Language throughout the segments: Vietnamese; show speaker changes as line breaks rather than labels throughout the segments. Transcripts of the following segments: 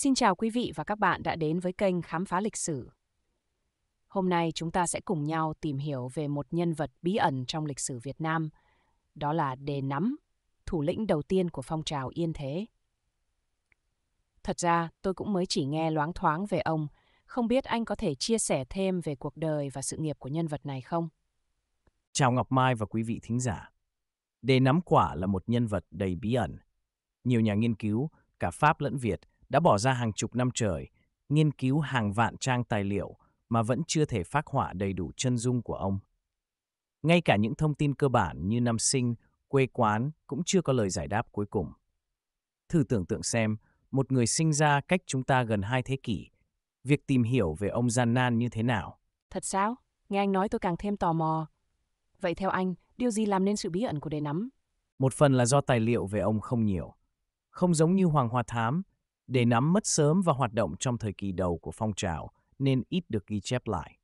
Xin chào quý vị và các bạn đã đến với kênh Khám phá lịch sử. Hôm nay chúng ta sẽ cùng nhau tìm hiểu về một nhân vật bí ẩn trong lịch sử Việt Nam, đó là Đề Nắm, thủ lĩnh đầu tiên của phong trào Yên Thế. Thật ra, tôi cũng mới chỉ nghe loáng thoáng về ông, không biết anh có thể chia sẻ thêm về cuộc đời và sự
nghiệp của nhân vật này không? Chào Ngọc Mai và quý vị thính giả. Đề Nắm Quả là một nhân vật đầy bí ẩn. Nhiều nhà nghiên cứu, cả Pháp lẫn Việt, đã bỏ ra hàng chục năm trời, nghiên cứu hàng vạn trang tài liệu mà vẫn chưa thể phát họa đầy đủ chân dung của ông. Ngay cả những thông tin cơ bản như năm sinh, quê quán cũng chưa có lời giải đáp cuối cùng. Thử tưởng tượng xem, một người sinh ra cách chúng ta gần hai thế kỷ, việc tìm hiểu về ông gian nan như thế nào.
Thật sao? Nghe anh nói tôi càng thêm tò mò. Vậy theo anh, điều gì làm nên sự bí ẩn của đề nắm?
Một phần là do tài liệu về ông không nhiều. Không giống như Hoàng Hoa Thám, để nắm mất sớm và hoạt động trong thời kỳ đầu của phong trào nên ít được ghi chép lại.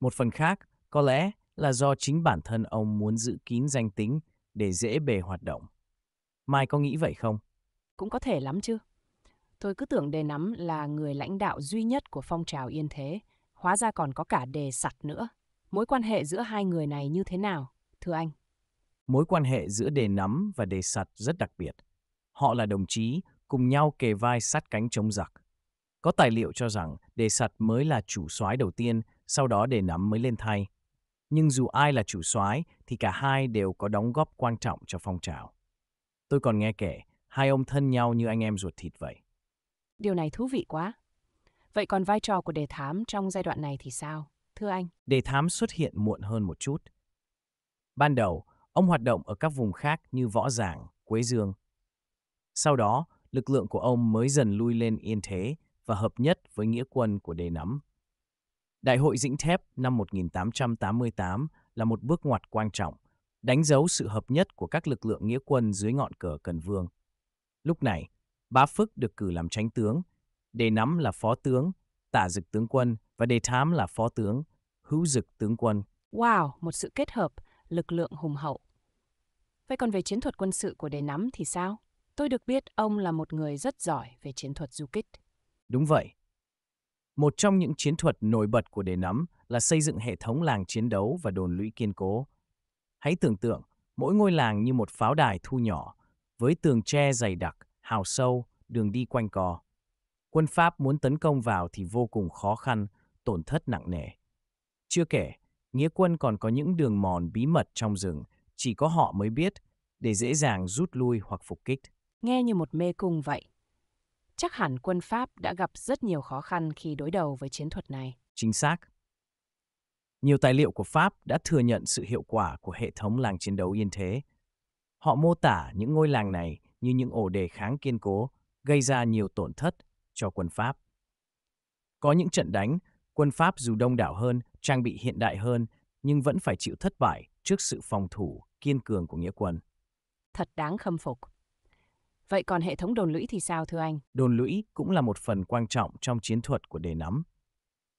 Một phần khác, có lẽ là do chính bản thân ông muốn giữ kín danh tính để dễ bề hoạt động. Mai có nghĩ vậy không?
Cũng có thể lắm chứ. Tôi cứ tưởng đề nắm là người lãnh đạo duy nhất của phong trào yên thế, hóa ra còn có cả đề sặt nữa. Mối quan hệ giữa hai người này như thế nào, thưa anh?
Mối quan hệ giữa đề nắm và đề sặt rất đặc biệt. Họ là đồng chí cùng nhau kề vai sát cánh chống giặc. Có tài liệu cho rằng Đề Sặt mới là chủ soái đầu tiên, sau đó Đề Nắm mới lên thay. Nhưng dù ai là chủ soái thì cả hai đều có đóng góp quan trọng cho phong trào. Tôi còn nghe kể, hai ông thân nhau như anh em ruột thịt vậy.
Điều này thú vị quá. Vậy còn vai trò của đề thám trong giai đoạn này thì sao, thưa anh?
Đề thám xuất hiện muộn hơn một chút. Ban đầu, ông hoạt động ở các vùng khác như Võ Giảng, Quế Dương. Sau đó, lực lượng của ông mới dần lui lên yên thế và hợp nhất với nghĩa quân của Đề nắm. Đại hội Dĩnh Thép năm 1888 là một bước ngoặt quan trọng, đánh dấu sự hợp nhất của các lực lượng nghĩa quân dưới ngọn cờ Cần Vương. Lúc này, Bá Phức được cử làm tránh tướng, Đề Nắm là phó tướng, Tả Dực tướng quân và Đề Thám là phó tướng, Hữu Dực tướng quân.
Wow, một sự kết hợp, lực lượng hùng hậu. Vậy còn về chiến thuật quân sự của Đề Nắm thì sao? Tôi được biết ông là một người rất giỏi về chiến thuật du kích.
Đúng vậy. Một trong những chiến thuật nổi bật của đề nắm là xây dựng hệ thống làng chiến đấu và đồn lũy kiên cố. Hãy tưởng tượng, mỗi ngôi làng như một pháo đài thu nhỏ, với tường tre dày đặc, hào sâu, đường đi quanh co. Quân Pháp muốn tấn công vào thì vô cùng khó khăn, tổn thất nặng nề. Chưa kể, nghĩa quân còn có những đường mòn bí mật trong rừng, chỉ có họ mới biết, để dễ dàng rút lui hoặc phục kích nghe như một mê cung vậy. Chắc hẳn quân
Pháp đã gặp rất nhiều khó khăn khi đối đầu với chiến thuật này.
Chính xác. Nhiều tài liệu của Pháp đã thừa nhận sự hiệu quả của hệ thống làng chiến đấu yên thế. Họ mô tả những ngôi làng này như những ổ đề kháng kiên cố, gây ra nhiều tổn thất cho quân Pháp. Có những trận đánh, quân Pháp dù đông đảo hơn, trang bị hiện đại hơn, nhưng vẫn phải chịu thất bại trước sự phòng thủ kiên cường của nghĩa quân.
Thật đáng khâm phục. Vậy còn hệ thống đồn lũy thì sao thưa anh?
Đồn lũy cũng là một phần quan trọng trong chiến thuật của đề nắm.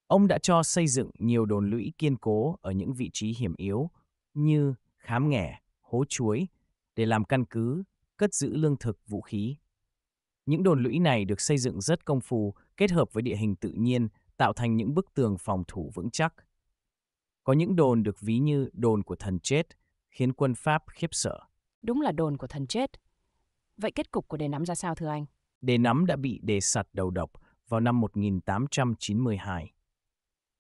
Ông đã cho xây dựng nhiều đồn lũy kiên cố ở những vị trí hiểm yếu như khám nghẻ, hố chuối để làm căn cứ, cất giữ lương thực, vũ khí. Những đồn lũy này được xây dựng rất công phu, kết hợp với địa hình tự nhiên, tạo thành những bức tường phòng thủ vững chắc. Có những đồn được ví như đồn của thần chết, khiến quân Pháp khiếp sợ. Đúng là đồn của thần chết.
Vậy kết cục của đề nắm ra sao thưa anh?
Đề nắm đã bị đề sặt đầu độc vào năm 1892.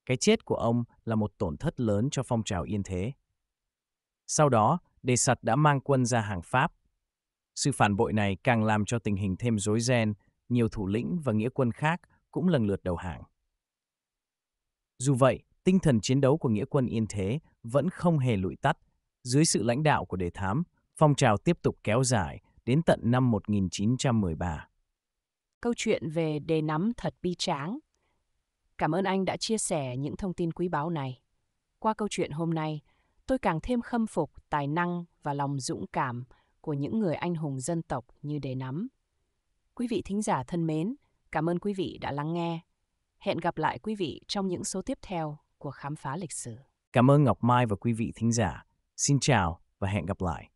Cái chết của ông là một tổn thất lớn cho phong trào yên thế. Sau đó, đề sặt đã mang quân ra hàng Pháp. Sự phản bội này càng làm cho tình hình thêm rối ren, nhiều thủ lĩnh và nghĩa quân khác cũng lần lượt đầu hàng. Dù vậy, tinh thần chiến đấu của nghĩa quân yên thế vẫn không hề lụi tắt. Dưới sự lãnh đạo của đề thám, phong trào tiếp tục kéo dài đến tận năm 1913.
Câu chuyện về đề nắm thật bi tráng. Cảm ơn anh đã chia sẻ những thông tin quý báu này. Qua câu chuyện hôm nay, tôi càng thêm khâm phục tài năng và lòng dũng cảm của những người anh hùng dân tộc như đề nắm. Quý vị thính giả thân mến, cảm ơn quý vị đã lắng nghe. Hẹn gặp lại quý vị trong những số tiếp theo của Khám phá lịch sử.
Cảm ơn Ngọc Mai và quý vị thính giả. Xin chào và hẹn gặp lại.